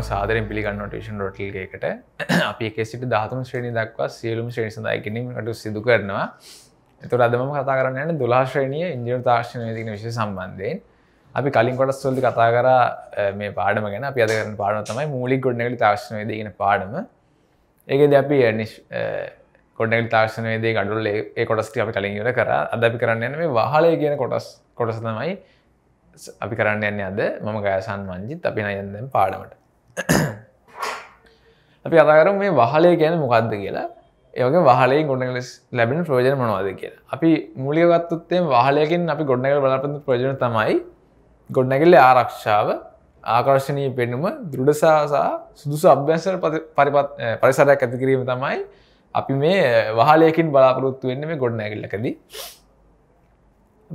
ඉතාම සාදරෙන් පිළිගන්න ටේෂන් රොටල්ගේකට අපි එකෙසිට ධාතුම ශ්‍රේණි දක්වා සියලුම් ශ්‍රේණි සඳහා ගැනීමට සිදු කරනවා එතුර අදම කතා කරන්න යන දුලා ශ්‍රේණිය ඉංජිනු තාර්ශන තින විශෂ සම්බන්ධයෙන් අපි කලින් කොට සොල්දි කතා කර මේ පාඩම ගැන අපි අද කරන පාඩන තමයි මූලික් ගොඩ්නගලි තාර්ශනයදගෙන පාඩම ඒකද අපි ගොඩනගල් තාර්ශනයේදේ ගඩුල් ඒ කොටස්ටි අපි කලින් ඉර කර අද අපි කරන්න යන මේ වහලය කියන කොටස් කොටස තමයි අපි කරන්න යන්නේ අද මම ගයසන් මංජිත් අපි නයන්දම් පාඩමට අපි අතාකරු මේ වහලේ ගැන මොකක්ද කියලා ඒවගේ වහලේ ගොඩනගලස් ලැබෙන ප්‍රෝජන මනවාද කියලා අපි මුලියගත්තුත්තේ වහලයකින් අපි ගොඩනගල බලපඳ ප්‍රජන තමයි ගොඩනැගිල්ල ආරක්ෂාව ආකර්ශණී පෙනුම දෘඩසාසා සුදුසු අභ්‍යන්සර පරිපත් පරිසරයක් ඇති කිරීම තමයි අපි මේ වහලයකින් බලාපොරොත්තු වෙන්න මේ ගොඩනැගිල්ලකදී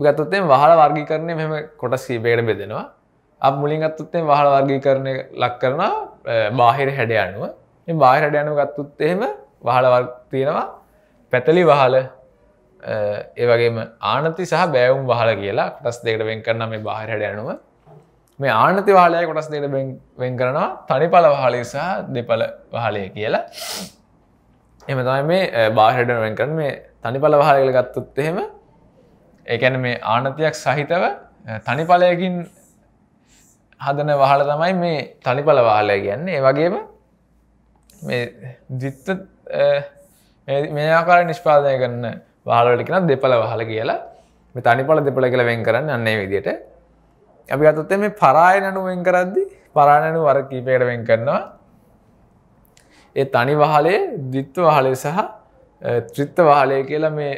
ගත්තොත්තෙන් වහල වර්ගී කරණය මෙම කොටස් සීබේට බෙදෙනවා අප මුලින් අත්තුත්තේ වහල වර්ගී කරණය ලක් කරන බාහිර හැඩ අනුව බාහිර හැඩ අනුව ගත්තුත් එහෙම වහල තියෙනවා පැතලි වහල ඒවගේම ආනති සහ බෑවුම් වහල කියලා කොටස් දෙකට වෙන් කරන මේ බාහිරට යනුව මේ ආනති වාලය කොටස් දෙකට වෙන් කරනවා තනිපල වහලය සහ දෙපල වහලය කියලා එම තමයි මේ බාහිරට වෙන් කරන මේ තනිපල වහලකල ගත්තුත් එහෙම ඒකැන මේ ආනතියක් සහිතව තනිපලයකින් හදන වහල තමයි මේ තනිපල වහලය ගැන්න ඒ වගේම දිත්ත මේආකාර නිෂ්පාදය කරන්න වාලටිකෙන දෙපල වහල කියලා මේ තනිපල දෙපල කියල වෙන් කරන්න අන්නේ විදියට අපි අතත්තේ මේ පරායනනු වෙන් කරද්දි පරාණනු වර කීපයට වෙන් කරනවා ඒ තනි වහලේ දිත්ව වහලේ සහ ත්‍රිත්ත වහලය කියලා මේ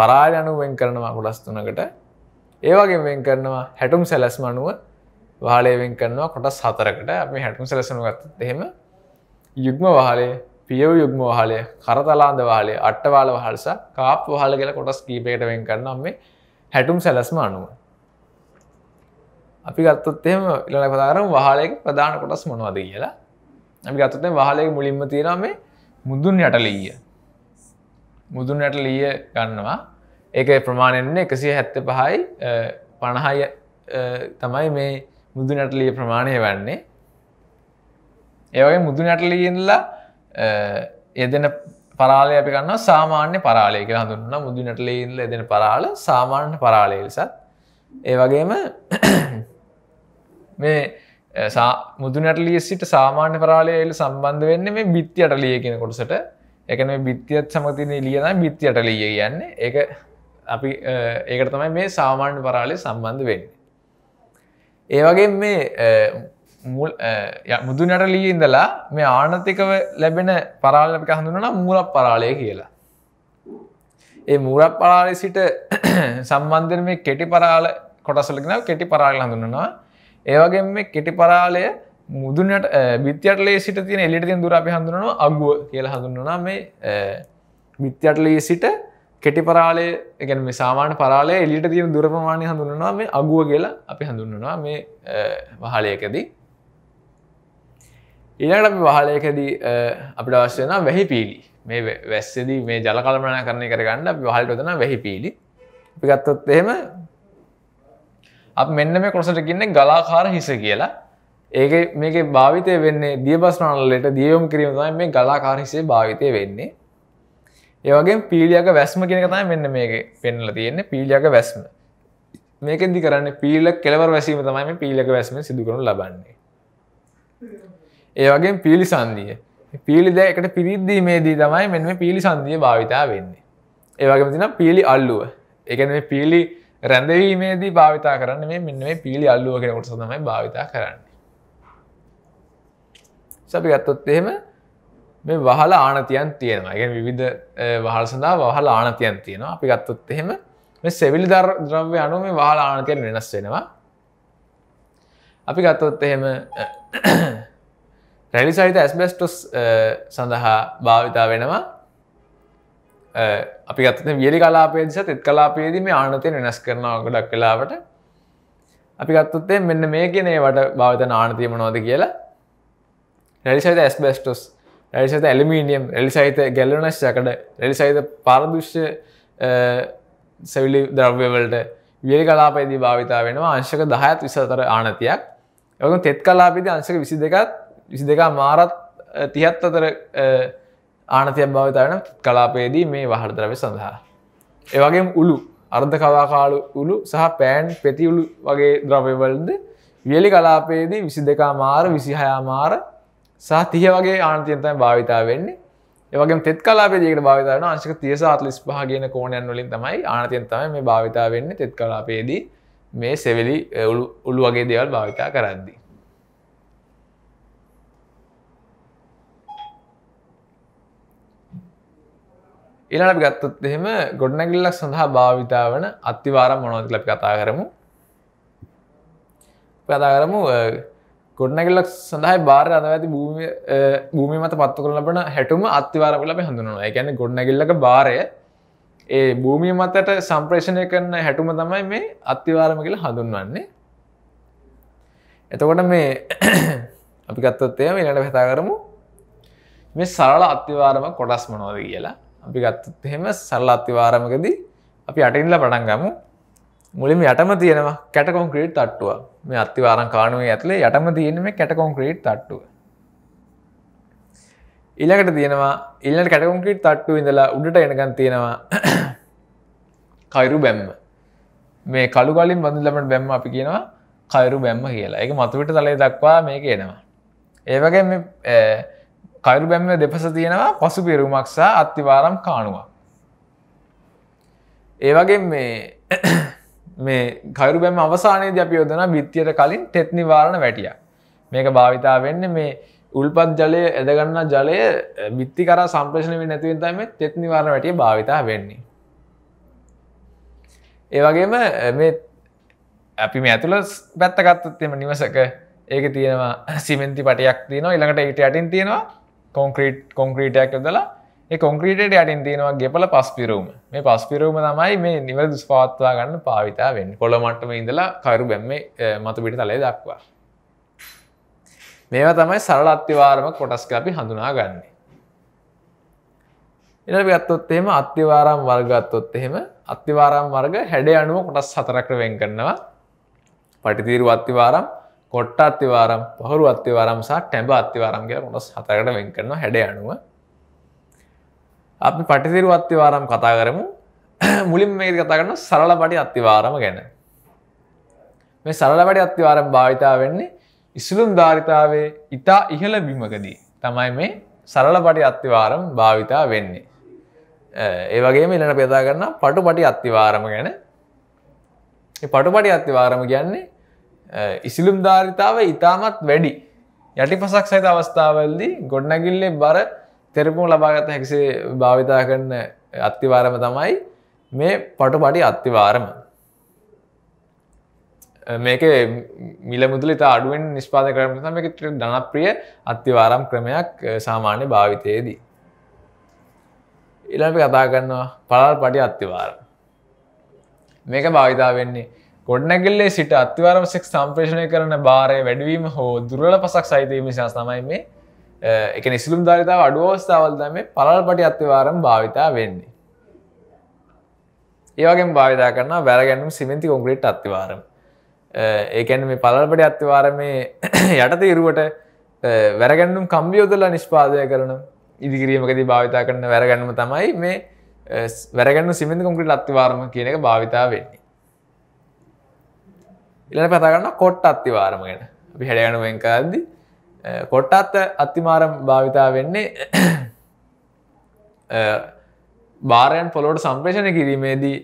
පරායනු වෙන් කරනවා ගුලස් තුනකට ඒවගේ වෙන් කරනවා හැටුම් සැලැස් මනුව වහලේවෙන් කරනවා කොටස් හතරකට අපි හැටුම් සැලසනු ගත්තත් එහෙම යුග්ම වහලේ පියව යුග්ම වහලය කරතලාද වහලේ අට්ටවාල වහල්ස කාප් වහල කියල කොටස් කීපයට වෙන් කරනම් මේ හැටුම් සැලස්ම අනුව. අපි ගත්තොත්තෙම ඉලන පදාරම් වහලයක ප්‍රධාන කොටස් මොනවද කියලා අපි ගත්තොත්තේ වහලය මුලින්ම තියෙන මේ මුදුන් යටලීය මුදුන් යටලීය ගන්නවා ඒක ප්‍රමාණයන්නේ එකසිය හැත්ත පහයි පණහාය තමයි මේ මුදු නැටලිය ප්‍රමාණය වන්නේ ඒවගේ මුදු නැටලියල්ලා එදෙන පරාලය අපි කන්න සාමාන්‍ය පරාලයක හඳුන්න මුදු නැටලීල්ල එදෙන පරාල සාමාන්‍ය පරාලය ලෙසත් ඒ වගේම මේ මුදු නැටලිය සිට සාමාන්‍ය පරාලයල සම්බන්ධ වෙන්න මේ බිත්ති අටලිය කියෙන කොටසට එකන මේ බිත්තියත් සමතින ලියන බිත්ති අටලිය කියන්නේ ඒ අපි ඒකට තමයි මේ සාමාන්‍ය පරාලය සම්බන්ධ වෙන්නේ ඒවගේ මේ මුදුනට ලී ඉඳලා මේ ආනතිකව ලැබෙන පරාලපික හඳුනන මූලක් පරාලය කියලා. ඒ මූරක් පරාලි සිට සම්බන්ධන මේ කෙටි පරාල කොටසලගෙන කෙටි පරාල හඳුන්නවා ඒවගේ මේ කෙටි පරාලය මුදුනට බිත්‍යයට ලේ සිට තින එලිට තින් දුර අපි හඳුනනවා අගුව කියලා හඳුන්නවා මේ බිත්‍යයට ලී සිට කෙටි පරාලය එකන මේ සාමාන පරාලය එලිට තියෙන දුරප්‍රමාණය හඳුන්නවා මේ අගුව කියලා අපි හඳුන්නවා මේ වහලයකදී ඊළඟට අපි වහලයකදී අපිට අවශ්‍යන වැහි පීලි මේ වැස්සදී මේ ජල කළමනා කරණය කරගන්න අපි වහලට වදන වැහි පීලි අපි ගත්තොත් එහෙම අප මෙන්න මේ කොසට කින්න ගලාකාර හිස කියලා ඒක මේක භාවිතය වෙන්නේ දිය බස්නානලට දියවම් කිරීම තමයි මේ ගලාකාර හිසේ භාවිතය වෙන්නේ ඒවගේ පීලියක වැස්ම කියෙන කතයි මෙන්න මේක පෙන්ල තියෙන්නේ පීලියක වැස්ම මේකෙදි කරන්න පීලක් කෙලවර වැසීම තමයි පීලක වැස්ම සිදුකරු ලබන්නේ ඒවගේ පීලි සන්දිය පීලි දෑකට පිරිද්දීමේදී තමයි මෙම පීලි සන්දිය භාවිතා වෙන්නේ ඒවගේ තින පීලි අල්ලුව එකන පීලි රැඳවීමේදී භාවිතා කරන්න මේ මෙන්න මේ පීලි අල්ලුව කෙනකුට සඳමයි භාවිතා කරන්නේ සපි ගත්තොත් එහෙම මේ වහල ආනතියන් තියෙනවා ගැ විධ වහල් සඳහා වහල ආනතියන් තියෙනවා අපි ගත්තොත් එහෙම සෙවිලි දර් ද්‍රව්‍ය අනුව මේ වහල ආනතියන් වෙනස් වෙනවා අපි ගත්තොත් එහෙම රැලි සහිත ඇස්බෙස්ටොස් සඳහා භාවිතා වෙනවා අපි ගත්ත වියලි කලාපේ දිස තෙත් කලාපයේද මේ ආනතය වෙනස් කරනවා ගොඩක් කලාවට අපි ගත්තොත්තේ මෙන්න මේ කියනේ වට භාවිත ආනතිය මනෝද කියලා රැලි සහිත ඇස්බෙස්ටොස් ඇලිසත ඇලිමීනියම් එලිසහිත ගැල්ලනශ්යකට එලිසහිත පාරදුෂ්‍ය සැවිලි ද්‍රව්‍යවලට වියලි කලාපයිදී භාවිතා වෙනවා අංශක දහයත් විසතර ආනතියක් ඔකු තෙත් කලාපිදි අංශක විසි දෙකත් විසි දෙකා මාරත් තිහත් අතර ආනතියක් භාවිතාවන කලාපයේදී මේ වහර ද්‍රවය සඳහා. ඒවගේ උළු අර්ධ කවාකාලු උළු සහ පෑන් පෙතිවුළු වගේ ද්‍රවවලද වියලි කලාපයේදී විසි දෙකා මාර විසිහයා මාර සහ තිය වගේ ආනතියන්තයි භාවිතා වෙන්නේ ඒවගේ තෙත් කලාපේදකට භාවිතාවන අංශක තිය සාත්ලිස් පහගෙන කෝනයන් වලින් තමයි ආනතියන්තම මේ භාවිතා වෙන්න තෙත් කලාපේදී මේ සෙවෙලි උළු වගේ දේවල් භාවිතා කරද්දී. ඉලාට ගත්තත් එහෙම ගොඩනැගිල්ලක් සඳහා භාවිතා වන අත්තිවාරම් මොනෝද ලි කතා කරමු කතා කරමු ගොඩනැගල්ලක් සඳහයි බාර අඳව ඇති භූමි මත පත්තු කර ලබන හැටුම අත්තිවාරම ලබ හඳුනවා ගැන ගොඩනැගල්ලක බාරය ඒ භූමිය මතට සම්ප්‍රේෂණය කරන හැටුම තමයි මේ අත්තිවාරම කියලා හඳුන්වන්නේ එතකොට මේ අපි ගත්තොත්තය මේලට පැතා කරමු මේ සරල අත්තිවාරම කොටස් මනෝද කියලා අපි ගත්තත් එහෙම සරල අත්තිවාරමකදී අපි අටින්ල පටන්ගමු මුලිම යටම තියෙනවා කැට කොන්ක්‍රීට් තට්ටුව මේ අත්තිවාරං කානුවේ ඇතුලේ යටම තියෙන මේ කැට කොන්ක්‍රීට් තට්ටුව ඊළඟට තියෙනවා ඉල්ලට කැට කොන්ක්‍රීට් තට්ටුව ඉඳලා උඩට එනකන් තියෙනවා කයිරු බැම්ම මේ කළු කලින් බඳිලමට බැම්ම අපි කියනවා කයිරු බැම්ම කියලා එක මතුවිට තලේ දක්වා මේක එනවා ඒවගේ මේ කයිරු බැම්ම දෙපස තියෙනවා පසු පිරුමක් සහ අත්තිවාරම් කානුවක් ඒ වගේ මේ මේ කරුබැම අවසානයේද අපි යොදන බිත්තියට කලින් තෙත්නිවාරණ වැටිය. මේක භාවිතා වෙන්න මේ උල්පත් ජලය ඇදගන්න ජලය බිත්ති කර සම්ප්‍රශණ වෙන් නැතිවිතම තෙත්නිවාරණ වැටිය භාවිතා වෙන්නේ. ඒවගේම මේ අපි මේ ඇතුළ පැත්තගත්තත්ම නිවසක ඒක තියෙනවා සිමෙන්ති පටයක් තියනවා ඉළඟට ඊට අටින් තියෙනවා කොන්ක්‍රීට් කොන්ක්‍රීටයක් දලා කොන්ක්‍රීට යටින් තියෙනවා ගෙපල පස්පිරුවම මේ පස්පිරුවම තමයි මේ නිවල් දුස්පාත්වා ගන්න පාවිතාවෙන් කොළමටම ඉඳලා කරු බැම්ම මතු පිට තලය දක්වා. මේවා තමයි සරල අත්‍යවාරම කොටස් අපි හඳුනා ගන්නේ. එන ගත්තොත් එහෙම අත්‍යවාරම් වර්ගත්තොත් එහෙම අත්‍යවාරම් වර්ග හැඩ අනුව කොටස් හතරකට වෙන් කරනවා පටිතීරු අත්තිවාරම් කොට්ට අත්තිවාරම් පහරු අත්තිවාරම් සහ ටැඹ අත්තිවාරම් කියලා කොටස් හතරකට වෙන් කරනවා හැඩ අනුව අපි පටිසිරු අත්තිවාරම් කතා කරමු මුලින් මේ කතා කරන සරල පටි අත්තිවාරම ගැන මේ සරල පටි අත්තිවාරම් භාවිතා වෙන්නේ ඉස්ලුම් ධාරිතාවේ ඉතා ඉහළ බිමකදී තමයි මේ සරල පටි අත්තිවාරම් භාවිතා වෙන්නේ ඒ වගේ මෙලට පෙතා කරන්න පටු පටි අත්තිවාරම ගැන පටු පටි අත්තිවාරම කියන්නේ ඉසිලුම් ධාරිතාව ඉතාමත් වැඩි යටි පසක් සහිත අවස්ථාවල්දී ගොඩනැගිල්ලේ බර තෙරපුම ලබාගත හැකිසේ භාවිතා කරන්න අත්තිවාරම තමයි මේ පටු පඩි අත්තිවාරම මේක මිලමුදලි අඩුවෙන් නිස්පාද කරම මේක ධනප්‍රිය අත්තිවාරම් ක්‍රමයක් සාමාන්‍ය භාවිතයේදී. ඉළඟ කතා කරන්නවා පලාල් පඩි අත්තිවාර. මේක භාවිතා වෙන්නේ ගොඩනැගල්ලේ සිට අත්තිවාරම සෙක් සම්ප්‍රේෂණය කරන භාරය වැඩවීම හෝ දුරල පසක් සහිතීම ශාස්තමයි මේ එක නිසිලුම් ධරිතාව අඩු අවස්ථාවල්දම පලල් පටි අත්තිවාරම් භාවිතා වෙන්නේ. ඒවගේ භාවිතා කරන්න වැරගැනුම් සිමෙන්ති කොංග්‍රට් අත්තිවාරම්. ඒකැන මේ පලල්පටි අත්තිවාරමේ යටත ඉරුවට වැරගැන්නුම් කම්බියෝදල්ලා නිෂ්පාදය කරන ඉදිකිරීමකති භාවිතා කරන වැරගැන්නුම තමයි මේ වැරගැන්නු සිමෙන්ති කොංග්‍රට් අත්තිවාරම කියනක භාවිතා වෙන්නේ. ඉලට පතාගන්න කොට් අත්තිවාරම ගැන අපි හැඩයනුවෙන් කාද්දිී කොට්ටත් අත්තිමාරම් භාවිතා වෙන්නේ භාරයන් පොලොට සම්ප්‍රේෂණය කිරීමේදී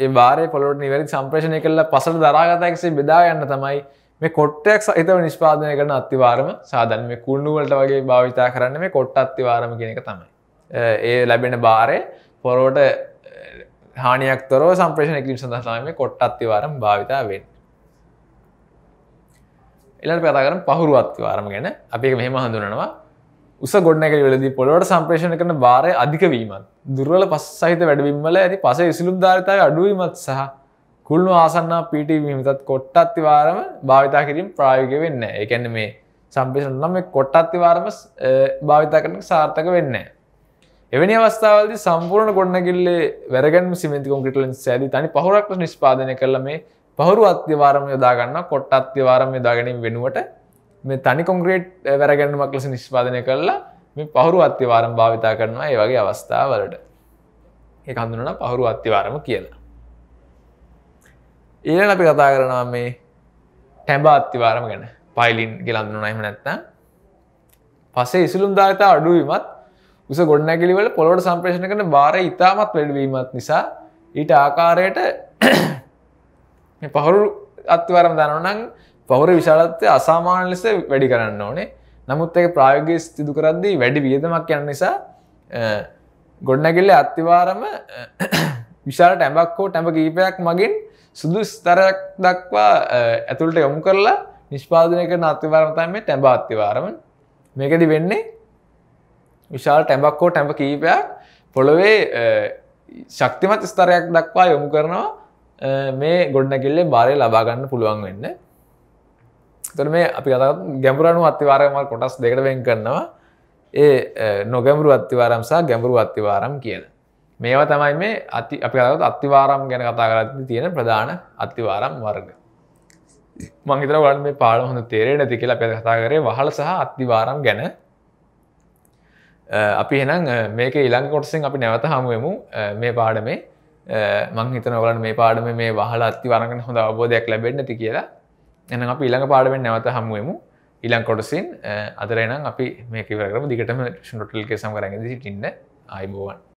ඒ භාරය පොලොට නිවැරි සම්ප්‍රේෂණය කළ පසට දරාගතයක්සේ බෙදා යන්න තමයි මේ කොට්ටයක් සහිතව නිෂ්පාදනය කරන අත්තිවාරම සාධන් මේ කුණ්ඩුවලට වගේ භාවිතා කරන්න මේ කොට්ට අත්තිවාරම කෙනෙක තමයි. ඒ ලැබෙන භාරය පොරෝට හානියක් තොරව සම්ප්‍රේෂණ කිරීම සඳහාම කොට්ට අත්තිවාරම් භාවිතා වෙන්. එලට පතාකරන පහුරුවත්ව ආරම ගැන අපේ මෙහම හඳුනනවා උස ගොඩනැක වෙලදි පොළොවට සම්ප්‍රේෂණ කරන භාරය අධිකවීමත් දුර්වල පස් සහිත වැඩවීමල ඇති පස ඉසිලුම් ධාරිතාව අඩුවීමත් සහ කුල්ු ආසන්න පිටවීමතත් කොට් අත්තිවාරම භාවිතා කිරීම ප්‍රායෝග වෙන්න එකන්න මේ සම්පේෂණ නම් කොට් අත්තිවාරම භාවිතා කරන සාර්ථක වෙන්න එවැනි අවස්ථාවද සම්පූර්ණ ගොඩනැකිල්ලේ වැරගන් සිමති කොන්ගටලන් සෑදි තනි පහුරක්ට නිස්පාදනය කරලමේ පහුරු අත්‍යවාරම යොදාගන්න කොට් අත්‍යවාරම යොදාගැනින් වෙනුවට මේ තනි කොංග්‍රේට් වැරගැන්මක් ලෙස නිස්්පාදනය කරලා මේ පහුරු අත්‍යවාරම් භාවිතා කරනවා ඒ වගේ අවස්ථාවලට ඒ හඳුනන පහුරු අත්‍යවාරම කියලා. ඒ අපි කතා කරනවා මේ ටැබ අත්තිවාරම ගැන පයිලින් ගෙලඳනු නයිම නැත්තම් පසේ ඉසුළුම් දාතා අඩුවීමත් උස ගොඩනැගිලිවල පොළොට සම්ප්‍රේෂණ කන බාර ඉතාමත් වැඩවීමත් නිසා ඊට ආකාරයට පහුරු අත්වරම දනවනං පවුර විශාලත්වය අසාමාන ලෙස වැඩි කරන්න ඕනේ නමුත් ඒ ප්‍රායෝගය ස්තිදු කරද්දී වැඩි වියදමක් යන නිසා ගොඩනැගිල්ල අත්තිවාරම විශාල ටැඹක් හෝ ටැඹ කීපයක් මගින් සුදු ස්තරයක් දක්වා ඇතුළට යොමු කරලා නිෂ්පාදනය කරන අත්තිවාරමතන් මේ ටැඹ අත්තිවාරම මේකදි වෙන්නේ විශාල ටැඹක් හෝ ටැඹ කීපයක් පොළොවේ ශක්තිමත් ස්තරයක් දක්වා යොමු කරනවා මේ ගොඩනැකිල්ලේ බාරය ලබාගන්න පුළුවන් වෙන්න තර මේ අපි අත ගැඹුරණු අත්තිවාරයමල් කොටස් දෙකට වෙන් කරනවා ඒ නොගැඹුරු අත්තිවාරම් සහ ගැඹුරු අත්තිවාරම් කියන මේවා තමයි මේ අති අපි කලත් අත්තිවාරම් ගැන කතා කරත් තියෙන ප්‍රධාන අත්තිවාරම් වර්ග මංගිතර වල මේ පාල හොඳ තේරේ නැති කියලා පෙද කතා කරේ වහල සහ අත්තිවාරම් ගැන අපි එනම් මේක ඉළං කොටසින් අපි නැවත හමුවමු මේ පාඩ මේ මං හිතන ඔලන් මේ පාඩම මේ වහල අත්ති වරගන හොඳ අවබෝධයක් ලැබෙන් නැති කියලා එන අප ඉළඟ පාඩමෙන් නැවත හමුවමු ඉලං කොටසින් අදරනම් අපි මේකවරම දිගටම ෂුනොටල් කෙසම් කරගෙන සිටින්න අයිබෝවන්